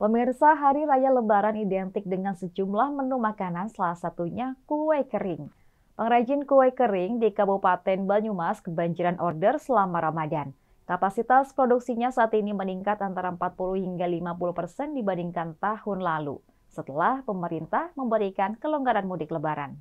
Pemirsa, hari raya lebaran identik dengan sejumlah menu makanan, salah satunya kue kering. Pengrajin kue kering di Kabupaten Banyumas kebanjiran order selama Ramadan. Kapasitas produksinya saat ini meningkat antara 40 hingga 50 persen dibandingkan tahun lalu setelah pemerintah memberikan kelonggaran mudik lebaran.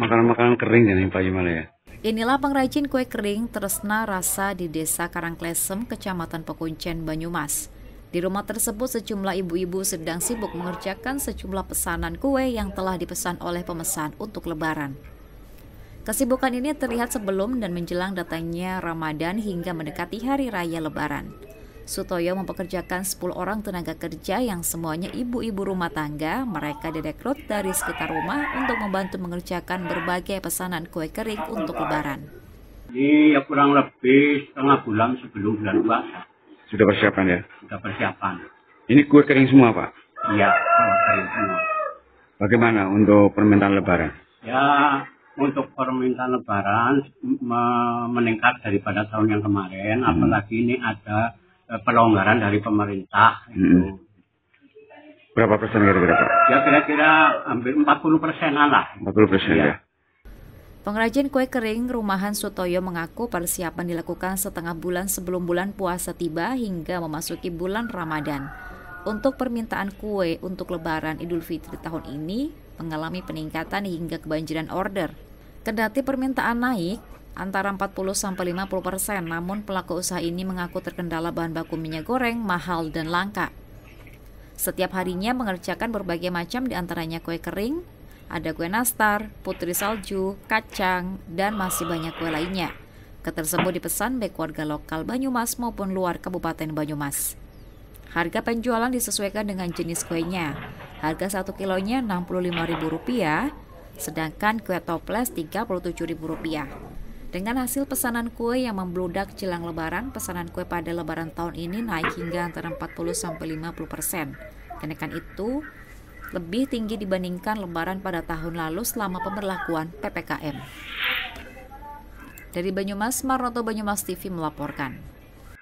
Makanan-makanan kering ya, nih Pak Jumala ya? Inilah pengrajin kue kering Tresna Rasa di Desa Karangklesem, Kecamatan Pekuncen, Banyumas. Di rumah tersebut sejumlah ibu-ibu sedang sibuk mengerjakan sejumlah pesanan kue yang telah dipesan oleh pemesan untuk lebaran. Kesibukan ini terlihat sebelum dan menjelang datangnya Ramadan hingga mendekati hari raya lebaran. Sutoyo mempekerjakan 10 orang tenaga kerja yang semuanya ibu-ibu rumah tangga. Mereka direkrut dari sekitar rumah untuk membantu mengerjakan berbagai pesanan kue kering untuk lebaran. Ini ya kurang lebih setengah bulan sebelum bulan puasa. Sudah persiapan ya? Sudah persiapan. Ini kue kering semua, Pak? Iya, kue kering semua. Bagaimana untuk permintaan lebaran? Ya, untuk permintaan lebaran meningkat daripada tahun yang kemarin, hmm. apalagi ini ada Eh, pelonggaran dari pemerintah itu. Hmm. Berapa persen kira-kira Ya kira-kira hampir 40 persen lah. 40 persen ya. ya. Pengrajin kue kering rumahan Sutoyo mengaku persiapan dilakukan setengah bulan sebelum bulan puasa tiba hingga memasuki bulan Ramadan. Untuk permintaan kue untuk lebaran Idul Fitri tahun ini mengalami peningkatan hingga kebanjiran order. Kendati permintaan naik, antara 40 sampai 50 persen, namun pelaku usaha ini mengaku terkendala bahan baku minyak goreng mahal dan langka. Setiap harinya mengerjakan berbagai macam diantaranya kue kering, ada kue nastar, putri salju, kacang, dan masih banyak kue lainnya. Ketersebut dipesan baik warga lokal Banyumas maupun luar Kabupaten Banyumas. Harga penjualan disesuaikan dengan jenis kuenya. Harga 1 kilonya Rp65.000, sedangkan kue toples Rp37.000. Dengan hasil pesanan kue yang membludak jelang lebaran, pesanan kue pada lebaran tahun ini naik hingga antara 40 sampai 50%. Kenaikan itu lebih tinggi dibandingkan lebaran pada tahun lalu selama pemberlakuan PPKM. Dari Banyumas, Maroto Banyumas TV melaporkan.